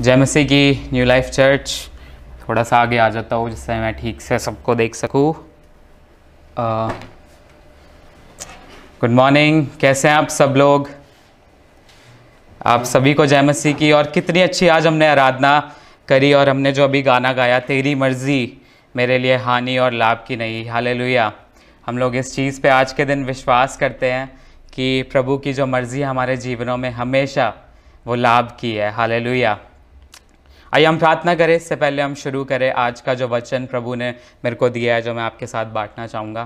जय मसीह की new Life church थोड़ा सा आगे आ जाता हूँ जिससे मैं ठीक से सबको देख सकूँ गुड मॉर्निंग कैसे हैं आप सब लोग आप सभी को जय मसीह की और कितनी अच्छी आज हमने आराधना करी और हमने जो अभी गाना गाया तेरी मर्ज़ी मेरे लिए हानि और लाभ की नहीं हालेलुया हम लोग इस चीज़ पे आज के दिन विश्वास करते हैं कि प्रभु की जो मर्ज़ी हमारे जीवनों में हमेशा वो लाभ की है हालेलुया आइए हम प्रार्थना करें इससे पहले हम शुरू करें आज का जो वचन प्रभु ने मेरे को दिया है जो मैं आपके साथ बांटना चाहूँगा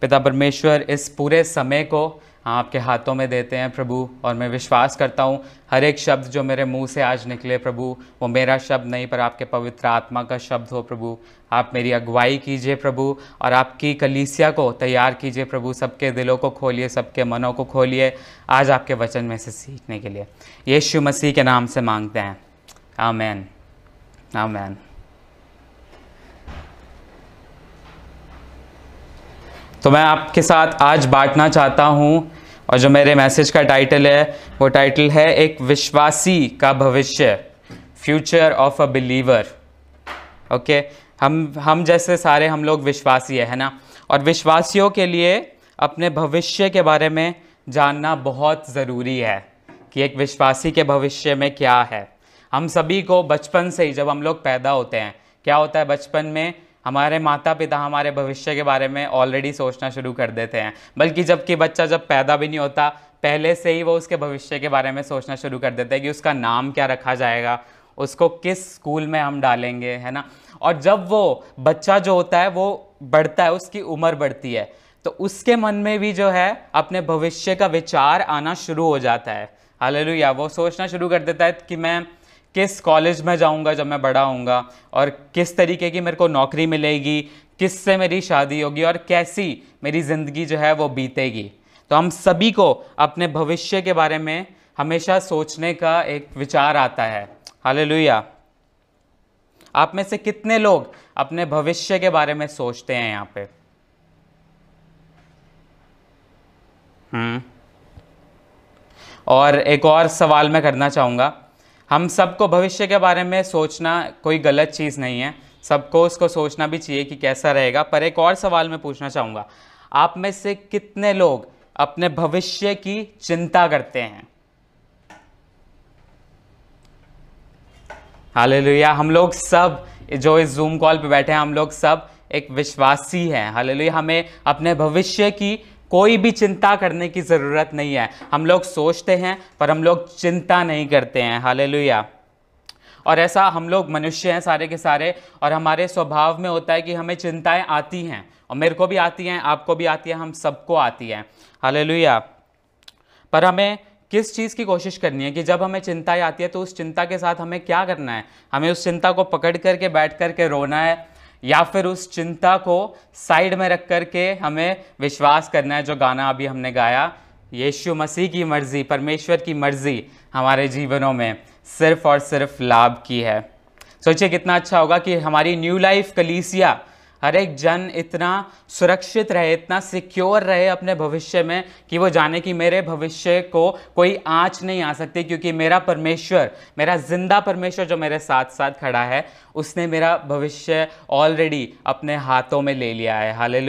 पिता परमेश्वर इस पूरे समय को आपके हाथों में देते हैं प्रभु और मैं विश्वास करता हूँ हर एक शब्द जो मेरे मुंह से आज निकले प्रभु वो मेरा शब्द नहीं पर आपके पवित्र आत्मा का शब्द हो प्रभु आप मेरी अगुवाई कीजिए प्रभु और आपकी कलीसिया को तैयार कीजिए प्रभु सबके दिलों को खोलिए सबके मनों को खोलिए आज आपके वचन में से सीखने के लिए यीशु मसीह के नाम से मांगते हैं आमेन Amen. तो मैं आपके साथ आज बांटना चाहता हूँ और जो मेरे मैसेज का टाइटल है वो टाइटल है एक विश्वासी का भविष्य future of a believer okay हम हम जैसे सारे हम लोग विश्वासी है, है ना और विश्वासियों के लिए अपने भविष्य के बारे में जानना बहुत ज़रूरी है कि एक विश्वासी के भविष्य में क्या है हम सभी को बचपन से ही जब हम लोग पैदा होते हैं क्या होता है बचपन में हमारे माता पिता हमारे भविष्य के बारे में ऑलरेडी सोचना शुरू कर देते हैं बल्कि जबकि बच्चा जब पैदा भी नहीं होता पहले से ही वो उसके भविष्य के बारे में सोचना शुरू कर देते हैं कि उसका नाम क्या रखा जाएगा उसको किस स्कूल में हम डालेंगे है ना और जब वो बच्चा जो होता है वो बढ़ता है उसकी उम्र बढ़ती है तो उसके मन में भी जो है अपने भविष्य का विचार आना शुरू हो जाता है हालेलुया वो सोचना शुरू कर देता है कि मैं किस कॉलेज में जाऊंगा जब मैं बड़ा होऊंगा और किस तरीके की मेरे को नौकरी मिलेगी किससे मेरी शादी होगी और कैसी मेरी ज़िंदगी जो है वो बीतेगी तो हम सभी को अपने भविष्य के बारे में हमेशा सोचने का एक विचार आता है हालेलुया आप में से कितने लोग अपने भविष्य के बारे में सोचते हैं यहाँ पे हम्म और एक और सवाल मैं करना चाहूँगा हम सबको भविष्य के बारे में सोचना कोई गलत चीज़ नहीं है सबको उसको सोचना भी चाहिए कि कैसा रहेगा पर एक और सवाल मैं पूछना चाहूँगा आप में से कितने लोग अपने भविष्य की चिंता करते हैं हालेलुया हम लोग सब जो इस जूम कॉल पे बैठे हैं हम लोग सब एक विश्वासी हैं हाल हमें अपने भविष्य की कोई भी चिंता करने की ज़रूरत नहीं है हम लोग सोचते हैं पर हम लोग चिंता नहीं करते हैं हाल और ऐसा हम लोग मनुष्य हैं सारे के सारे और हमारे स्वभाव में होता है कि हमें चिंताएं आती हैं और मेरे को भी आती हैं आपको भी आती हैं हम सबको आती हैं हाल पर हमें किस चीज़ की कोशिश करनी है कि जब हमें चिंताएँ आती है तो उस चिंता के साथ हमें क्या करना है हमें उस चिंता को पकड़ करके बैठ करके रोना है या फिर उस चिंता को साइड में रख कर के हमें विश्वास करना है जो गाना अभी हमने गाया यीशु मसीह की मर्ज़ी परमेश्वर की मर्ज़ी हमारे जीवनों में सिर्फ़ और सिर्फ लाभ की है सोचिए कितना अच्छा होगा कि हमारी न्यू लाइफ कलीसिया हर एक जन इतना सुरक्षित रहे इतना सिक्योर रहे अपने भविष्य में कि वो जाने कि मेरे भविष्य को कोई आँच नहीं आ सकती क्योंकि मेरा परमेश्वर मेरा जिंदा परमेश्वर जो मेरे साथ साथ खड़ा है उसने मेरा भविष्य ऑलरेडी अपने हाथों में ले लिया है हाल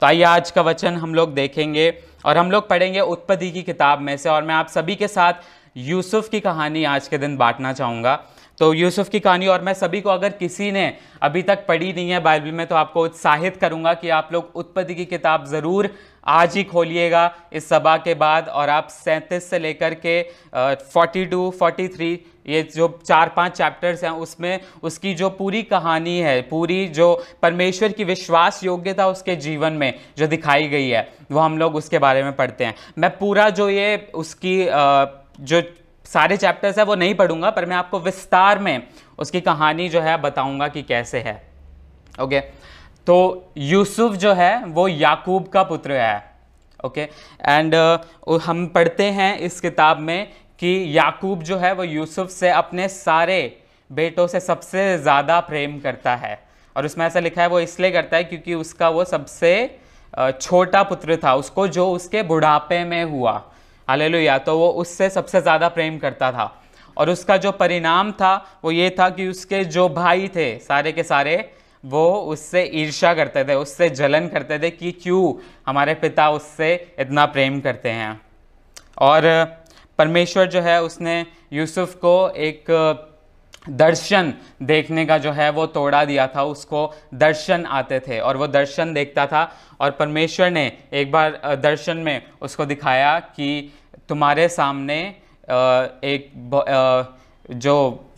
तो आइए आज का वचन हम लोग देखेंगे और हम लोग पढ़ेंगे उत्पत्ति की किताब में से और मैं आप सभी के साथ यूसुफ की कहानी आज के दिन बांटना चाहूँगा तो यूसुफ की कहानी और मैं सभी को अगर किसी ने अभी तक पढ़ी नहीं है बाइबल में तो आपको उत्साहित करूंगा कि आप लोग उत्पत्ति की किताब ज़रूर आज ही खोलिएगा इस सभा के बाद और आप सैंतीस से लेकर के फोर्टी टू फोर्टी थ्री ये जो चार पांच चैप्टर्स हैं उसमें उसकी जो पूरी कहानी है पूरी जो परमेश्वर की विश्वास योग्यता उसके जीवन में जो दिखाई गई है वो हम लोग उसके बारे में पढ़ते हैं मैं पूरा जो ये उसकी आ, जो सारे चैप्टर्स है वो नहीं पढ़ूंगा पर मैं आपको विस्तार में उसकी कहानी जो है बताऊंगा कि कैसे है ओके तो यूसुफ जो है वो याकूब का पुत्र है ओके एंड uh, हम पढ़ते हैं इस किताब में कि याकूब जो है वो यूसुफ से अपने सारे बेटों से सबसे ज़्यादा प्रेम करता है और उसमें ऐसा लिखा है वो इसलिए करता है क्योंकि उसका वो सबसे छोटा पुत्र था उसको जो उसके बुढ़ापे में हुआ हालेलुया तो वो उससे सबसे ज़्यादा प्रेम करता था और उसका जो परिणाम था वो ये था कि उसके जो भाई थे सारे के सारे वो उससे ईर्षा करते थे उससे जलन करते थे कि क्यों हमारे पिता उससे इतना प्रेम करते हैं और परमेश्वर जो है उसने यूसुफ को एक दर्शन देखने का जो है वो तोड़ा दिया था उसको दर्शन आते थे और वो दर्शन देखता था और परमेश्वर ने एक बार दर्शन में उसको दिखाया कि तुम्हारे सामने एक जो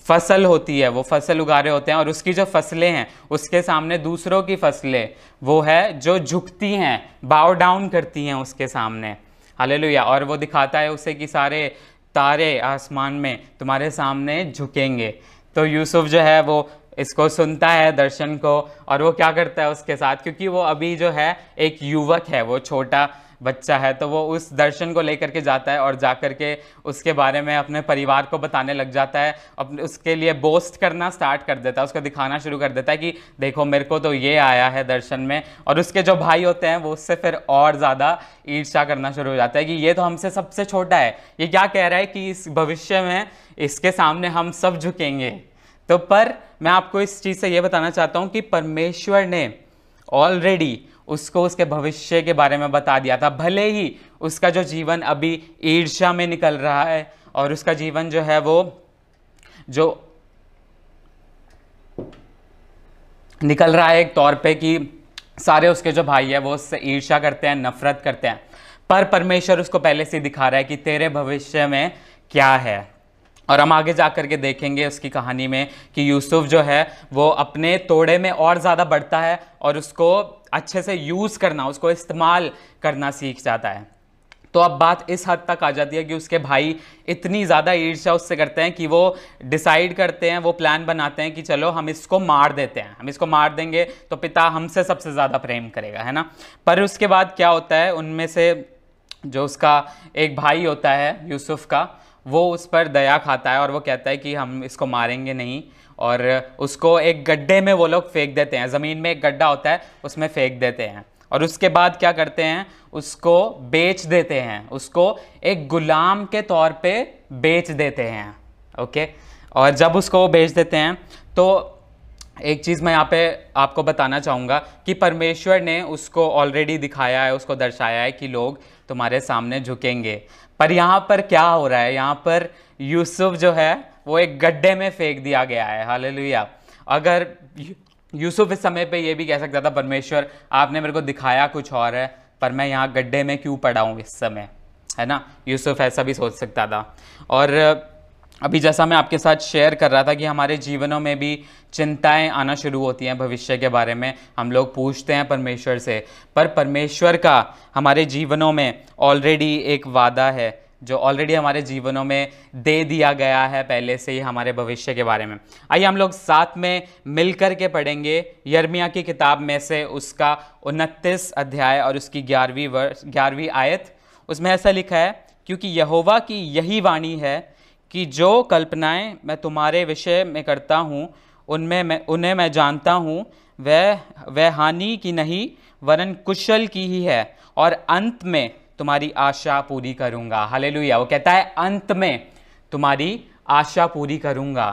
फसल होती है वो फसल उगा रहे होते हैं और उसकी जो फसलें हैं उसके सामने दूसरों की फसलें वो है जो झुकती हैं बाव डाउन करती हैं उसके सामने हाले और वो दिखाता है उसे कि सारे तारे आसमान में तुम्हारे सामने झुकेंगे तो यूसुफ जो है वो इसको सुनता है दर्शन को और वो क्या करता है उसके साथ क्योंकि वो अभी जो है एक युवक है वो छोटा बच्चा है तो वो उस दर्शन को लेकर के जाता है और जा कर के उसके बारे में अपने परिवार को बताने लग जाता है अपने उसके लिए बोस्ट करना स्टार्ट कर देता है उसको दिखाना शुरू कर देता है कि देखो मेरे को तो ये आया है दर्शन में और उसके जो भाई होते हैं वो उससे फिर और ज़्यादा ईर्षा करना शुरू हो जाता है कि ये तो हमसे सबसे छोटा है ये क्या कह रहा है कि इस भविष्य में इसके सामने हम सब झुकेंगे तो पर मैं आपको इस चीज़ से ये बताना चाहता हूँ कि परमेश्वर ने ऑलरेडी उसको उसके भविष्य के बारे में बता दिया था भले ही उसका जो जीवन अभी ईर्ष्या में निकल रहा है और उसका जीवन जो है वो जो निकल रहा है एक तौर पे कि सारे उसके जो भाई है वो उससे ईर्ष्या करते हैं नफरत करते हैं पर परमेश्वर उसको पहले से दिखा रहा है कि तेरे भविष्य में क्या है और हम आगे जा कर के देखेंगे उसकी कहानी में कि यूसुफ जो है वो अपने तोड़े में और ज़्यादा बढ़ता है और उसको अच्छे से यूज़ करना उसको इस्तेमाल करना सीख जाता है तो अब बात इस हद तक आ जाती है कि उसके भाई इतनी ज़्यादा ईर्ष्या उससे करते हैं कि वो डिसाइड करते हैं वो प्लान बनाते हैं कि चलो हम इसको मार देते हैं हम इसको मार देंगे तो पिता हमसे सबसे ज़्यादा प्रेम करेगा है ना पर उसके बाद क्या होता है उनमें से जो उसका एक भाई होता है यूसुफ का वो उस पर दया खाता है और वो कहता है कि हम इसको मारेंगे नहीं और उसको एक गड्ढे में वो लोग फेंक देते हैं ज़मीन में एक गड्ढा होता है उसमें फेंक देते हैं और उसके बाद क्या करते हैं उसको बेच देते हैं उसको एक गुलाम के तौर पे बेच देते हैं ओके और जब उसको बेच देते हैं तो एक चीज़ मैं यहाँ पे आपको बताना चाहूँगा कि परमेश्वर ने उसको ऑलरेडी दिखाया है उसको दर्शाया है कि लोग तुम्हारे सामने झुकेंगे पर यहाँ पर क्या हो रहा है यहाँ पर यूसुफ जो है वो एक गड्ढे में फेंक दिया गया है हाल अगर यूसुफ इस समय पे ये भी कह सकता था परमेश्वर आपने मेरे को दिखाया कुछ और है पर मैं यहाँ गड्ढे में क्यों पड़ा हूँ इस समय है ना यूसुफ ऐसा भी सोच सकता था और अभी जैसा मैं आपके साथ शेयर कर रहा था कि हमारे जीवनों में भी चिंताएं आना शुरू होती हैं भविष्य के बारे में हम लोग पूछते हैं परमेश्वर से पर परमेश्वर का हमारे जीवनों में ऑलरेडी एक वादा है जो ऑलरेडी हमारे जीवनों में दे दिया गया है पहले से ही हमारे भविष्य के बारे में आइए हम लोग साथ में मिल के पढ़ेंगे यर्मिया की किताब में से उसका उनतीस अध्याय और उसकी ग्यारहवीं वर्ष ग्यारहवीं आयत उसमें ऐसा लिखा है क्योंकि यहोवा की यही वाणी है कि जो कल्पनाएं मैं तुम्हारे विषय में करता हूँ उनमें मैं उन्हें मैं जानता हूँ वह वह हानि की नहीं वरन कुशल की ही है और अंत में तुम्हारी आशा पूरी करूँगा हाले वो कहता है अंत में तुम्हारी आशा पूरी करूँगा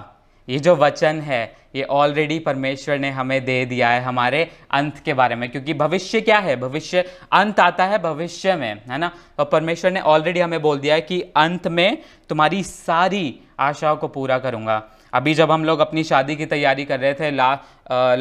ये जो वचन है ये ऑलरेडी परमेश्वर ने हमें दे दिया है हमारे अंत के बारे में क्योंकि भविष्य क्या है भविष्य अंत आता है भविष्य में है ना और तो परमेश्वर ने ऑलरेडी हमें बोल दिया है कि अंत में तुम्हारी सारी आशाओं को पूरा करूँगा अभी जब हम लोग अपनी शादी की तैयारी कर रहे थे ला आ,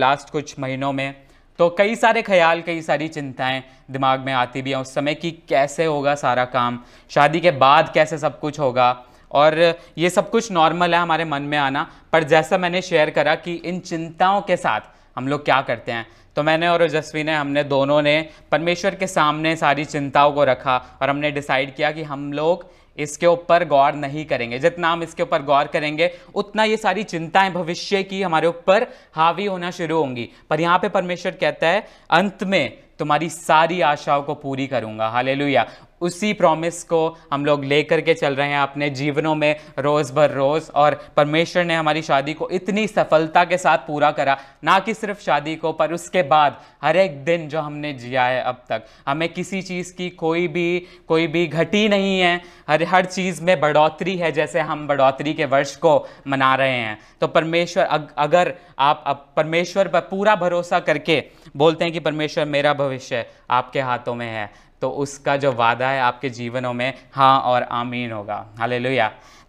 लास्ट कुछ महीनों में तो कई सारे ख्याल कई सारी चिंताएं दिमाग में आती भी हैं उस समय कि कैसे होगा सारा काम शादी के बाद कैसे सब कुछ होगा और ये सब कुछ नॉर्मल है हमारे मन में आना पर जैसा मैंने शेयर करा कि इन चिंताओं के साथ हम लोग क्या करते हैं तो मैंने और ओजस्वी ने हमने दोनों ने परमेश्वर के सामने सारी चिंताओं को रखा और हमने डिसाइड किया कि हम लोग इसके ऊपर गौर नहीं करेंगे जितना हम इसके ऊपर गौर करेंगे उतना ये सारी चिंताएं भविष्य की हमारे ऊपर हावी होना शुरू होंगी पर यहाँ पे परमेश्वर कहता है अंत में तुम्हारी सारी आशाओं को पूरी करूंगा हालेलुया उसी प्रॉमिस को हम लोग लेकर के चल रहे हैं अपने जीवनों में रोज़ भर रोज़ और परमेश्वर ने हमारी शादी को इतनी सफलता के साथ पूरा करा ना कि सिर्फ शादी को पर उसके बाद हर एक दिन जो हमने जिया है अब तक हमें किसी चीज़ की कोई भी कोई भी घटी नहीं है हर हर चीज़ में बढ़ोतरी है जैसे हम बढ़ोतरी के वर्ष को मना रहे हैं तो परमेश्वर अग, अगर आप अब परमेश्वर पर पूरा भरोसा करके बोलते हैं कि परमेश्वर मेरा भविष्य आपके हाथों में है तो उसका जो वादा है आपके जीवनों में हाँ और आमीन होगा हाले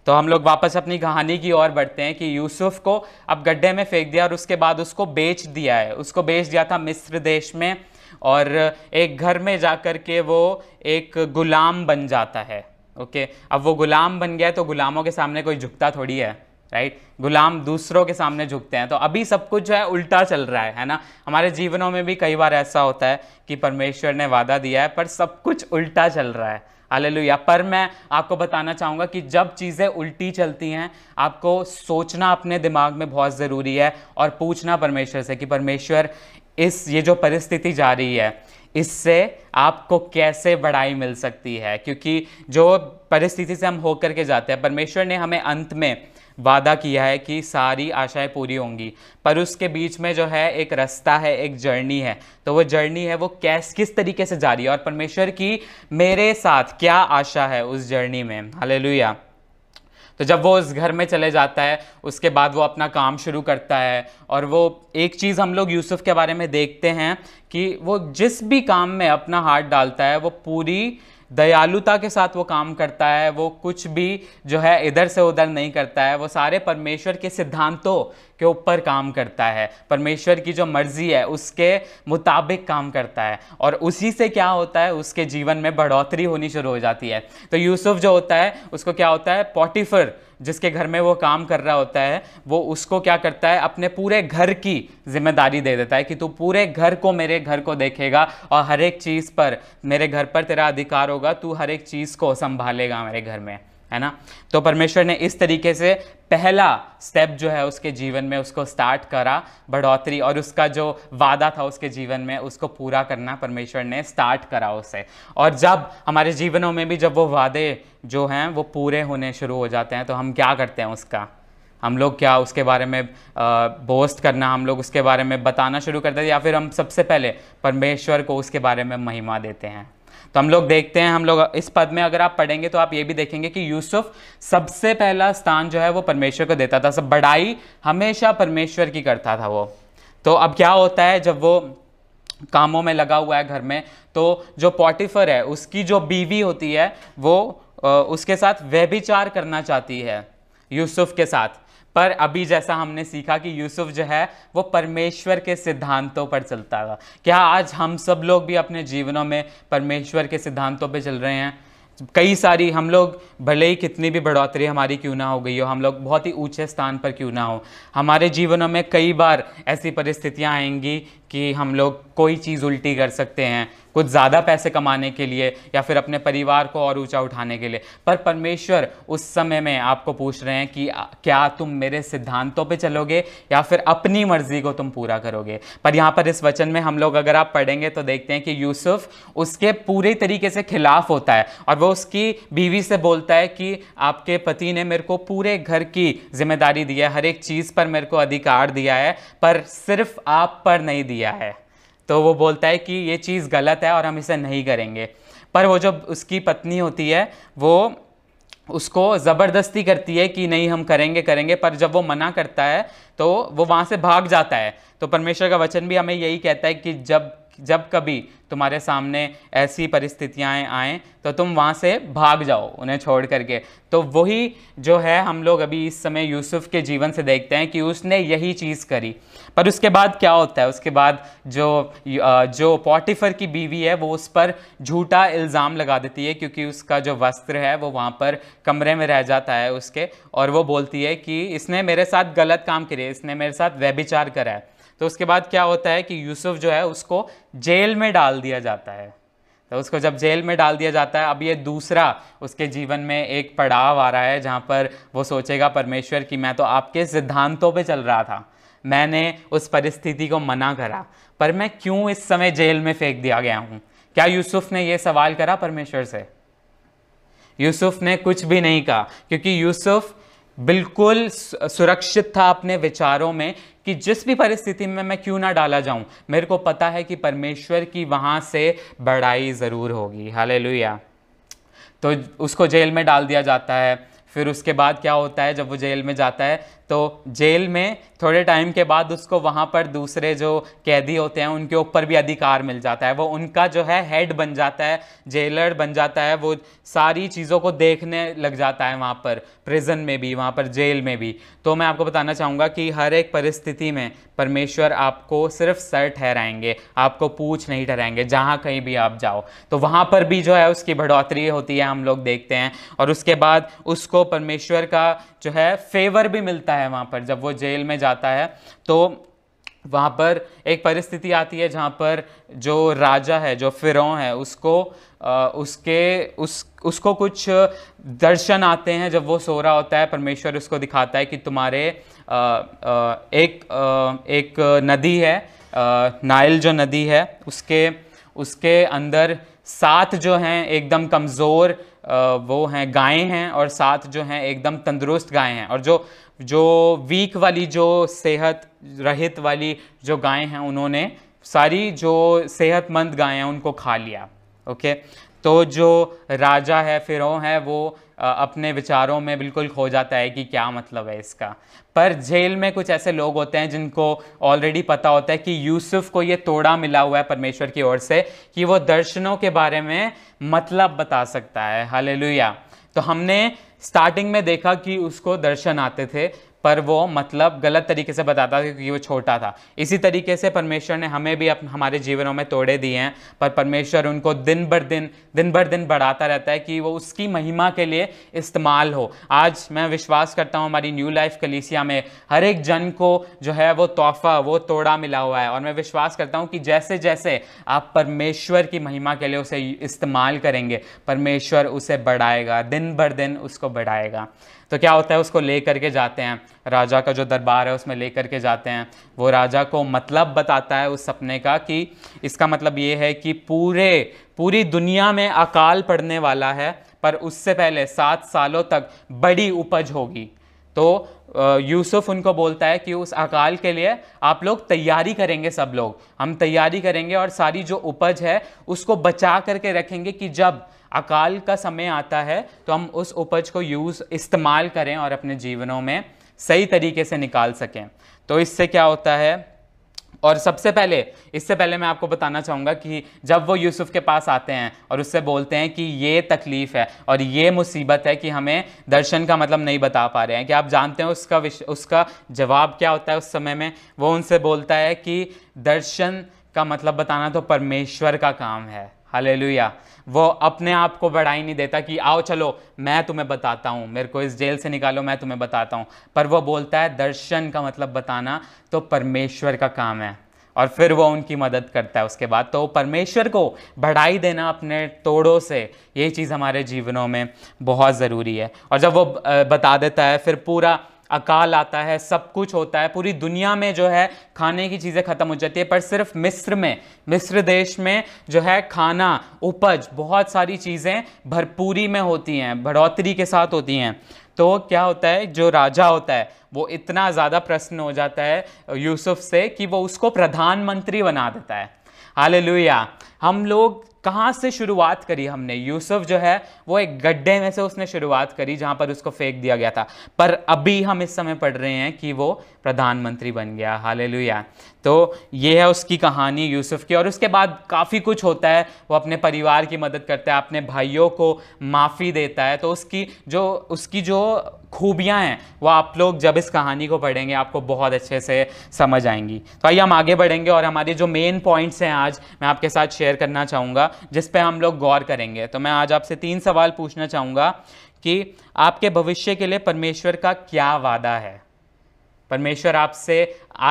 तो हम लोग वापस अपनी कहानी की ओर बढ़ते हैं कि यूसुफ को अब गड्ढे में फेंक दिया और उसके बाद उसको बेच दिया है उसको बेच दिया था मिस्र देश में और एक घर में जा कर के वो एक गुलाम बन जाता है ओके अब वो गुलाम बन गया तो गुलामों के सामने कोई झुकता थोड़ी है राइट गुलाम दूसरों के सामने झुकते हैं तो अभी सब कुछ जो है उल्टा चल रहा है है ना हमारे जीवनों में भी कई बार ऐसा होता है कि परमेश्वर ने वादा दिया है पर सब कुछ उल्टा चल रहा है हालेलुया पर मैं आपको बताना चाहूँगा कि जब चीज़ें उल्टी चलती हैं आपको सोचना अपने दिमाग में बहुत ज़रूरी है और पूछना परमेश्वर से कि परमेश्वर इस ये जो परिस्थिति जा रही है इससे आपको कैसे बढ़ाई मिल सकती है क्योंकि जो परिस्थिति से हम होकर के जाते हैं परमेश्वर ने हमें अंत में वादा किया है कि सारी आशाएं पूरी होंगी पर उसके बीच में जो है एक रास्ता है एक जर्नी है तो वो जर्नी है वो कैस किस तरीके से जारी है और परमेश्वर की मेरे साथ क्या आशा है उस जर्नी में हाले तो जब वो उस घर में चले जाता है उसके बाद वो अपना काम शुरू करता है और वो एक चीज़ हम लोग यूसुफ के बारे में देखते हैं कि वो जिस भी काम में अपना हाथ डालता है वो पूरी दयालुता के साथ वो काम करता है वो कुछ भी जो है इधर से उधर नहीं करता है वो सारे परमेश्वर के सिद्धांतों के ऊपर काम करता है परमेश्वर की जो मर्जी है उसके मुताबिक काम करता है और उसी से क्या होता है उसके जीवन में बढ़ोतरी होनी शुरू हो जाती है तो यूसुफ जो होता है उसको क्या होता है पॉटिफर जिसके घर में वो काम कर रहा होता है वो उसको क्या करता है अपने पूरे घर की जिम्मेदारी दे देता है कि तू पूरे घर को मेरे घर को देखेगा और हर एक चीज़ पर मेरे घर पर तेरा अधिकार होगा तू हर एक चीज़ को संभालेगा मेरे घर में है ना तो परमेश्वर ने इस तरीके से पहला स्टेप जो है उसके जीवन में उसको स्टार्ट करा बढ़ोतरी और उसका जो वादा था उसके जीवन में उसको पूरा करना परमेश्वर ने स्टार्ट करा उसे और जब हमारे जीवनों में भी जब वो वादे जो हैं वो पूरे होने शुरू हो जाते हैं तो हम क्या करते हैं उसका हम लोग क्या उसके बारे में बोस्ट करना हम लोग उसके बारे में बताना शुरू करते हैं या फिर हम सबसे पहले परमेश्वर को उसके बारे में महिमा देते हैं तो हम लोग देखते हैं हम लोग इस पद में अगर आप पढ़ेंगे तो आप ये भी देखेंगे कि यूसुफ सबसे पहला स्थान जो है वो परमेश्वर को देता था सब बड़ाई हमेशा परमेश्वर की करता था वो तो अब क्या होता है जब वो कामों में लगा हुआ है घर में तो जो पॉटिफर है उसकी जो बीवी होती है वो उसके साथ व्यभिचार करना चाहती है यूसुफ के साथ पर अभी जैसा हमने सीखा कि यूसुफ जो है वो परमेश्वर के सिद्धांतों पर चलता था क्या आज हम सब लोग भी अपने जीवनों में परमेश्वर के सिद्धांतों पर चल रहे हैं कई सारी हम लोग भले ही कितनी भी बढ़ोतरी हमारी क्यों ना हो गई हो हम लोग बहुत ही ऊंचे स्थान पर क्यों ना हो हमारे जीवनों में कई बार ऐसी परिस्थितियां आएंगी कि हम लोग कोई चीज़ उल्टी कर सकते हैं कुछ ज़्यादा पैसे कमाने के लिए या फिर अपने परिवार को और ऊंचा उठाने के लिए पर परमेश्वर उस समय में आपको पूछ रहे हैं कि क्या तुम मेरे सिद्धांतों पे चलोगे या फिर अपनी मर्जी को तुम पूरा करोगे पर यहाँ पर इस वचन में हम लोग अगर आप पढ़ेंगे तो देखते हैं कि यूसुफ उसके पूरे तरीके से खिलाफ होता है और वो उसकी बीवी से बोलता है कि आपके पति ने मेरे को पूरे घर की जिम्मेदारी दी है हर एक चीज़ पर मेरे को अधिकार दिया है पर सिर्फ आप पर नहीं दिया है तो वो बोलता है कि ये चीज़ गलत है और हम इसे नहीं करेंगे पर वो जब उसकी पत्नी होती है वो उसको ज़बरदस्ती करती है कि नहीं हम करेंगे करेंगे पर जब वो मना करता है तो वो वहाँ से भाग जाता है तो परमेश्वर का वचन भी हमें यही कहता है कि जब जब कभी तुम्हारे सामने ऐसी परिस्थितियाँ आएँ तो तुम वहाँ से भाग जाओ उन्हें छोड़ करके तो वही जो है हम लोग अभी इस समय यूसुफ के जीवन से देखते हैं कि उसने यही चीज़ करी पर उसके बाद क्या होता है उसके बाद जो जो पॉटिफर की बीवी है वो उस पर झूठा इल्ज़ाम लगा देती है क्योंकि उसका जो वस्त्र है वो वहाँ पर कमरे में रह जाता है उसके और वो बोलती है कि इसने मेरे साथ गलत काम करे इसने मेरे साथ व्यभिचार करा है तो उसके बाद क्या होता है कि यूसुफ जो है उसको जेल में डाल दिया जाता है तो उसको जब जेल में डाल दिया जाता है अब ये दूसरा उसके जीवन में एक पड़ाव आ रहा है जहाँ पर वो सोचेगा परमेश्वर कि मैं तो आपके सिद्धांतों पे चल रहा था मैंने उस परिस्थिति को मना करा पर मैं क्यों इस समय जेल में फेंक दिया गया हूँ क्या यूसुफ ने ये सवाल करा परमेश्वर से यूसुफ ने कुछ भी नहीं कहा क्योंकि यूसुफ बिल्कुल सुरक्षित था अपने विचारों में कि जिस भी परिस्थिति में मैं क्यों ना डाला जाऊं मेरे को पता है कि परमेश्वर की वहां से बड़ाई ज़रूर होगी हाले तो उसको जेल में डाल दिया जाता है फिर उसके बाद क्या होता है जब वो जेल में जाता है तो जेल में थोड़े टाइम के बाद उसको वहाँ पर दूसरे जो कैदी होते हैं उनके ऊपर भी अधिकार मिल जाता है वो उनका जो है हेड बन जाता है जेलर बन जाता है वो सारी चीज़ों को देखने लग जाता है वहाँ पर प्रिजन में भी वहाँ पर जेल में भी तो मैं आपको बताना चाहूँगा कि हर एक परिस्थिति में परमेश्वर आपको सिर्फ सर ठहराएंगे आपको पूछ नहीं ठहराएंगे जहाँ कहीं भी आप जाओ तो वहाँ पर भी जो है उसकी बढ़ोतरी होती है हम लोग देखते हैं और उसके बाद उसको परमेश्वर का जो है फेवर भी मिलता है है वहाँ पर जब वो जेल में जाता है तो वहाँ पर एक परिस्थिति आती है जहाँ पर जो राजा है जो फिरौं है उसको आ, उसके उस उसको कुछ दर्शन आते हैं जब वो सो रहा होता है परमेश्वर उसको दिखाता है कि तुम्हारे आ, आ, एक आ, एक नदी है आ, नाइल जो नदी है उसके उसके अंदर सात जो हैं एकदम कमज़ोर वो हैं गायें हैं और सात जो हैं एकदम तंदुरुस्त गायें हैं और जो जो वीक वाली जो सेहत रहित वाली जो गायें हैं उन्होंने सारी जो सेहतमंद गायें हैं उनको खा लिया ओके तो जो राजा है फिर है वो अपने विचारों में बिल्कुल खो जाता है कि क्या मतलब है इसका पर जेल में कुछ ऐसे लोग होते हैं जिनको ऑलरेडी पता होता है कि यूसुफ को ये तोड़ा मिला हुआ है परमेश्वर की ओर से कि वो दर्शनों के बारे में मतलब बता सकता है हाल तो हमने स्टार्टिंग में देखा कि उसको दर्शन आते थे पर वो मतलब गलत तरीके से बताता था क्योंकि वो छोटा था इसी तरीके से परमेश्वर ने हमें भी अपने हमारे जीवनों में तोड़े दिए हैं पर परमेश्वर उनको दिन भर दिन दिन भर दिन बढ़ाता रहता है कि वो उसकी महिमा के लिए इस्तेमाल हो आज मैं विश्वास करता हूँ हमारी न्यू लाइफ कलीसिया में हर एक जन को जो है वो तोहफा वो तोड़ा मिला हुआ है और मैं विश्वास करता हूँ कि जैसे जैसे आप परमेश्वर की महिमा के लिए उसे इस्तेमाल करेंगे परमेश्वर उसे बढ़ाएगा दिन भर दिन उसको बढ़ाएगा तो क्या होता है उसको ले करके जाते हैं राजा का जो दरबार है उसमें ले करके जाते हैं वो राजा को मतलब बताता है उस सपने का कि इसका मतलब ये है कि पूरे पूरी दुनिया में अकाल पड़ने वाला है पर उससे पहले सात सालों तक बड़ी उपज होगी तो यूसुफ उनको बोलता है कि उस अकाल के लिए आप लोग तैयारी करेंगे सब लोग हम तैयारी करेंगे और सारी जो उपज है उसको बचा करके रखेंगे कि जब अकाल का समय आता है तो हम उस उपज को यूज़ इस्तेमाल करें और अपने जीवनों में सही तरीके से निकाल सकें तो इससे क्या होता है और सबसे पहले इससे पहले मैं आपको बताना चाहूँगा कि जब वो यूसुफ के पास आते हैं और उससे बोलते हैं कि ये तकलीफ़ है और ये मुसीबत है कि हमें दर्शन का मतलब नहीं बता पा रहे हैं कि आप जानते हैं उसका विश उसका जवाब क्या होता है उस समय में वो उनसे बोलता है कि दर्शन का मतलब बताना तो परमेश्वर का काम है हले वो अपने आप को बढ़ाई नहीं देता कि आओ चलो मैं तुम्हें बताता हूँ मेरे को इस जेल से निकालो मैं तुम्हें बताता हूँ पर वो बोलता है दर्शन का मतलब बताना तो परमेश्वर का काम है और फिर वो उनकी मदद करता है उसके बाद तो परमेश्वर को बढ़ाई देना अपने तोड़ों से ये चीज़ हमारे जीवनों में बहुत ज़रूरी है और जब वो बता देता है फिर पूरा अकाल आता है सब कुछ होता है पूरी दुनिया में जो है खाने की चीज़ें ख़त्म हो जाती है पर सिर्फ मिस्र में मिस्र देश में जो है खाना उपज बहुत सारी चीज़ें भरपूरी में होती हैं बढ़ोतरी के साथ होती हैं तो क्या होता है जो राजा होता है वो इतना ज़्यादा प्रश्न हो जाता है यूसुफ से कि वो उसको प्रधानमंत्री बना देता है हाल हम लोग कहाँ से शुरुआत करी हमने यूसुफ जो है वो एक गड्ढे में से उसने शुरुआत करी जहाँ पर उसको फेंक दिया गया था पर अभी हम इस समय पढ़ रहे हैं कि वो प्रधानमंत्री बन गया हाल तो ये है उसकी कहानी यूसुफ की और उसके बाद काफ़ी कुछ होता है वो अपने परिवार की मदद करता है अपने भाइयों को माफ़ी देता है तो उसकी जो उसकी जो खूबियाँ हैं वो आप लोग जब इस कहानी को पढ़ेंगे आपको बहुत अच्छे से समझ आएंगी तो आइए हम आगे बढ़ेंगे और हमारे जो मेन पॉइंट्स हैं आज मैं आपके साथ शेयर करना चाहूँगा जिस पर हम लोग गौर करेंगे तो मैं आज आपसे तीन सवाल पूछना चाहूँगा कि आपके भविष्य के लिए परमेश्वर का क्या वादा है परमेश्वर आपसे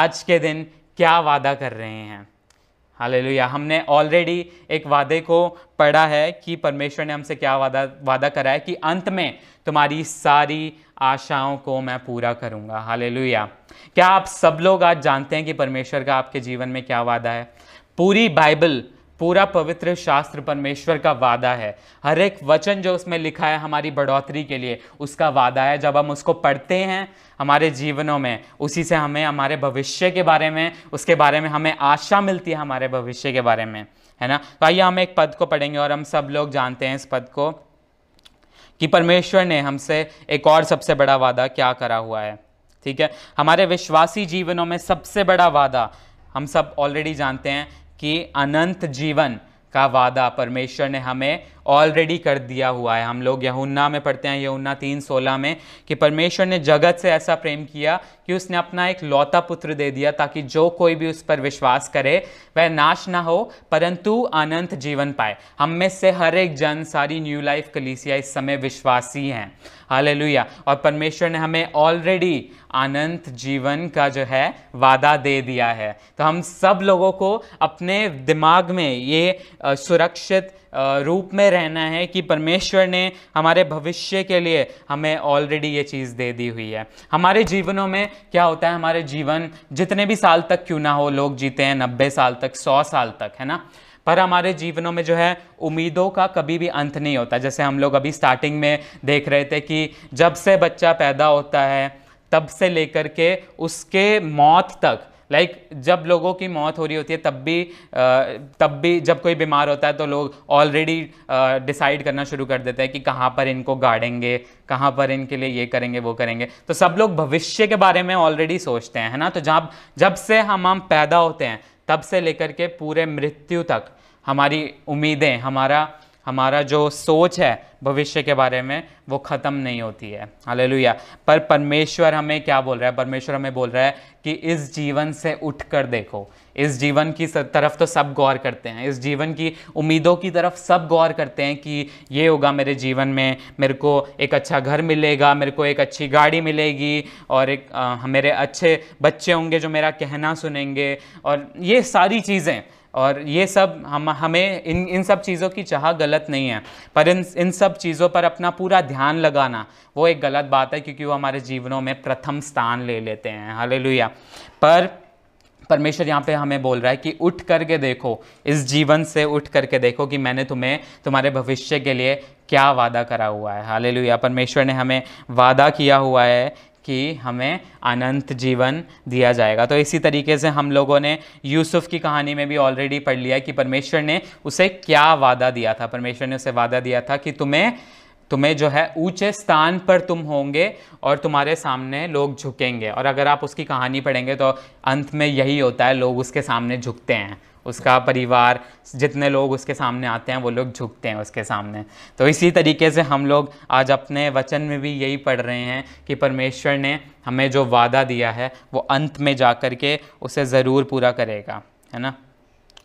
आज के दिन क्या वादा कर रहे हैं हालेलुया हमने ऑलरेडी एक वादे को पढ़ा है कि परमेश्वर ने हमसे क्या वादा वादा करा है कि अंत में तुम्हारी सारी आशाओं को मैं पूरा करूंगा हालेलुया क्या आप सब लोग आज जानते हैं कि परमेश्वर का आपके जीवन में क्या वादा है पूरी बाइबल पूरा पवित्र शास्त्र परमेश्वर का वादा है हर एक वचन जो उसमें लिखा है हमारी बढ़ोतरी के लिए उसका वादा है जब हम उसको पढ़ते हैं हमारे जीवनों में उसी से हमें हमारे भविष्य के बारे में उसके बारे में हमें आशा मिलती है हमारे भविष्य के बारे में है ना तो आइए हम एक पद को पढ़ेंगे और हम सब लोग जानते हैं इस पद को कि परमेश्वर ने हमसे एक और सबसे बड़ा वादा क्या करा हुआ है ठीक है हमारे विश्वासी जीवनों में सबसे बड़ा वादा हम सब ऑलरेडी जानते हैं कि अनंत जीवन का वादा परमेश्वर ने हमें ऑलरेडी कर दिया हुआ है हम लोग यहुन्ना में पढ़ते हैं यहुन्ना तीन सोलह में कि परमेश्वर ने जगत से ऐसा प्रेम किया कि उसने अपना एक लौता पुत्र दे दिया ताकि जो कोई भी उस पर विश्वास करे वह नाश ना हो परंतु अनंत जीवन पाए हम में से हर एक जन सारी न्यू लाइफ कलीसिया इस समय विश्वासी हैं हाल और परमेश्वर ने हमें ऑलरेडी अनंत जीवन का जो है वादा दे दिया है तो हम सब लोगों को अपने दिमाग में ये सुरक्षित रूप में रहना है कि परमेश्वर ने हमारे भविष्य के लिए हमें ऑलरेडी ये चीज़ दे दी हुई है हमारे जीवनों में क्या होता है हमारे जीवन जितने भी साल तक क्यों ना हो लोग जीते हैं नब्बे साल तक सौ साल तक है ना पर हमारे जीवनों में जो है उम्मीदों का कभी भी अंत नहीं होता जैसे हम लोग अभी स्टार्टिंग में देख रहे थे कि जब से बच्चा पैदा होता है तब से लेकर के उसके मौत तक लाइक like, जब लोगों की मौत हो रही होती है तब भी तब भी जब कोई बीमार होता है तो लोग ऑलरेडी डिसाइड करना शुरू कर देते हैं कि कहाँ पर इनको गाड़ेंगे कहाँ पर इनके लिए ये करेंगे वो करेंगे तो सब लोग भविष्य के बारे में ऑलरेडी सोचते हैं है ना तो जब जब से हम हम पैदा होते हैं तब से लेकर के पूरे मृत्यु तक हमारी उम्मीदें हमारा हमारा जो सोच है भविष्य के बारे में वो ख़त्म नहीं होती है हालेलुया पर परमेश्वर हमें क्या बोल रहा है परमेश्वर हमें बोल रहा है कि इस जीवन से उठकर देखो इस जीवन की तरफ तो सब गौर करते हैं इस जीवन की उम्मीदों की तरफ सब गौर करते हैं कि ये होगा मेरे जीवन में मेरे को एक अच्छा घर मिलेगा मेरे को एक अच्छी गाड़ी मिलेगी और एक आ, मेरे अच्छे बच्चे होंगे जो मेरा कहना सुनेंगे और ये सारी चीज़ें और ये सब हम हमें इन इन सब चीज़ों की चाह गलत नहीं है पर इन इन सब चीज़ों पर अपना पूरा ध्यान लगाना वो एक गलत बात है क्योंकि वो हमारे जीवनों में प्रथम स्थान ले लेते हैं हले पर परमेश्वर यहाँ पे हमें बोल रहा है कि उठ करके देखो इस जीवन से उठ करके देखो कि मैंने तुम्हें तुम्हारे भविष्य के लिए क्या वादा करा हुआ है हाल परमेश्वर ने हमें वादा किया हुआ है कि हमें अनंत जीवन दिया जाएगा तो इसी तरीके से हम लोगों ने यूसुफ की कहानी में भी ऑलरेडी पढ़ लिया कि परमेश्वर ने उसे क्या वादा दिया था परमेश्वर ने उसे वादा दिया था कि तुम्हें तुम्हें जो है ऊंचे स्थान पर तुम होंगे और तुम्हारे सामने लोग झुकेंगे और अगर आप उसकी कहानी पढ़ेंगे तो अंत में यही होता है लोग उसके सामने झुकते हैं उसका परिवार जितने लोग उसके सामने आते हैं वो लोग झुकते हैं उसके सामने तो इसी तरीके से हम लोग आज अपने वचन में भी यही पढ़ रहे हैं कि परमेश्वर ने हमें जो वादा दिया है वो अंत में जा कर के उसे ज़रूर पूरा करेगा है ना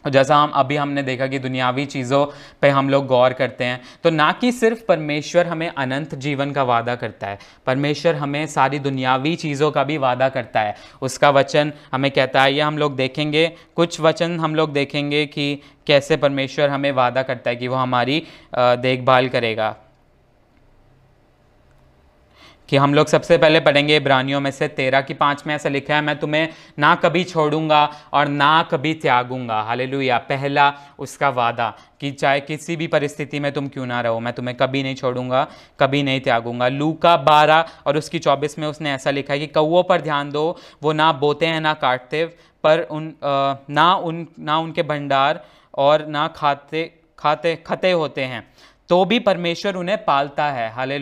जैसा हम अभी हमने देखा कि दुनियावी चीज़ों पे हम लोग गौर करते हैं तो ना कि सिर्फ परमेश्वर हमें अनंत जीवन का वादा करता है परमेश्वर हमें सारी दुनियावी चीज़ों का भी वादा करता है उसका वचन हमें कहता है ये हम लोग देखेंगे कुछ वचन हम लोग देखेंगे कि कैसे परमेश्वर हमें वादा करता है कि वो हमारी देखभाल करेगा कि हम लोग सबसे पहले पढ़ेंगे इब्रानियों में से तेरह की पाँच में ऐसा लिखा है मैं तुम्हें ना कभी छोड़ूंगा और ना कभी त्यागूंगा हाले पहला उसका वादा कि चाहे किसी भी परिस्थिति में तुम क्यों ना रहो मैं तुम्हें कभी नहीं छोड़ूंगा कभी नहीं त्यागूंगा लू का बारह और उसकी चौबीस में उसने ऐसा लिखा है कि कौओं पर ध्यान दो वो ना बोते हैं ना काटते पर उन आ, ना उन ना उनके भंडार और ना खाते खाते खते होते हैं तो भी परमेश्वर उन्हें पालता है हाले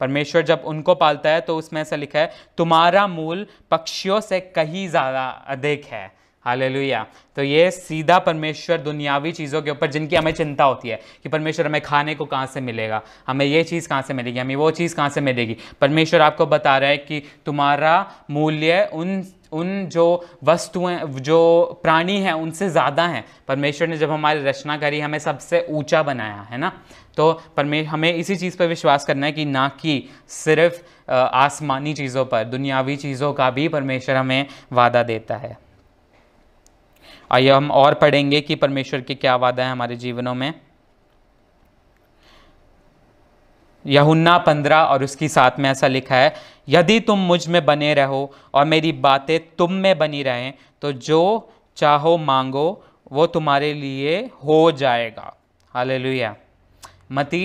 परमेश्वर जब उनको पालता है तो उसमें ऐसा लिखा है तुम्हारा मूल पक्षियों से कहीं ज़्यादा अधिक है हालेलुया तो ये सीधा परमेश्वर दुनियावी चीज़ों के ऊपर जिनकी हमें चिंता होती है कि परमेश्वर हमें खाने को कहाँ से मिलेगा हमें ये चीज़ कहाँ से मिलेगी हमें वो चीज़ कहाँ से मिलेगी परमेश्वर आपको बता रहा है कि तुम्हारा मूल्य उन उन जो वस्तुएं जो प्राणी हैं उनसे ज़्यादा हैं परमेश्वर ने जब हमारी रचना करी हमें सबसे ऊंचा बनाया है ना तो परमे हमें इसी चीज़ पर विश्वास करना है कि ना कि सिर्फ आसमानी चीज़ों पर दुनियावी चीज़ों का भी परमेश्वर हमें वादा देता है आइए हम और पढ़ेंगे कि परमेश्वर के क्या वादा है हमारे जीवनों में यहुन्ना पंद्रह और उसकी साथ में ऐसा लिखा है यदि तुम मुझ में बने रहो और मेरी बातें तुम में बनी रहें तो जो चाहो मांगो वो तुम्हारे लिए हो जाएगा हाल लुया मती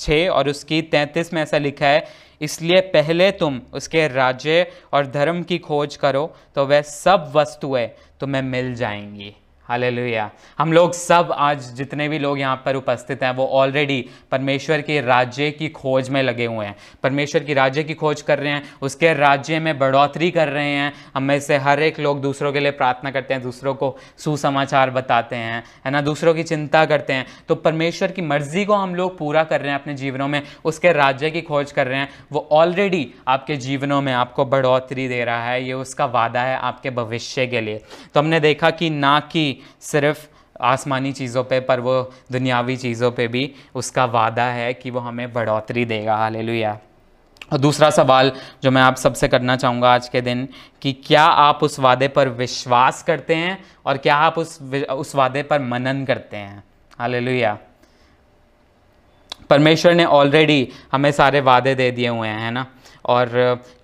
छः और उसकी तैंतीस में ऐसा लिखा है इसलिए पहले तुम उसके राज्य और धर्म की खोज करो तो वह सब वस्तुएं तुम्हें मिल जाएंगी हालेलुया हम लोग सब आज जितने भी लोग यहाँ पर उपस्थित हैं वो ऑलरेडी परमेश्वर के राज्य की खोज में लगे हुए हैं परमेश्वर की राज्य की खोज कर रहे हैं उसके राज्य में बढ़ोतरी कर रहे हैं हम में से हर एक लोग दूसरों के लिए प्रार्थना करते हैं दूसरों को सुसमाचार बताते हैं है ना दूसरों की चिंता करते हैं तो परमेश्वर की मर्जी को हम लोग पूरा कर रहे हैं अपने जीवनों में उसके राज्य की खोज कर रहे हैं वो ऑलरेडी आपके जीवनों में आपको बढ़ोतरी दे रहा है ये उसका वादा है आपके भविष्य के लिए तो हमने देखा कि ना कि सिर्फ आसमानी चीज़ों पे पर वो दुनियावी चीज़ों पे भी उसका वादा है कि वो हमें बढ़ोतरी देगा हाल और दूसरा सवाल जो मैं आप सबसे करना चाहूँगा आज के दिन कि क्या आप उस वादे पर विश्वास करते हैं और क्या आप उस उस वादे पर मनन करते हैं हाल परमेश्वर ने ऑलरेडी हमें सारे वादे दे दिए हुए हैं ना और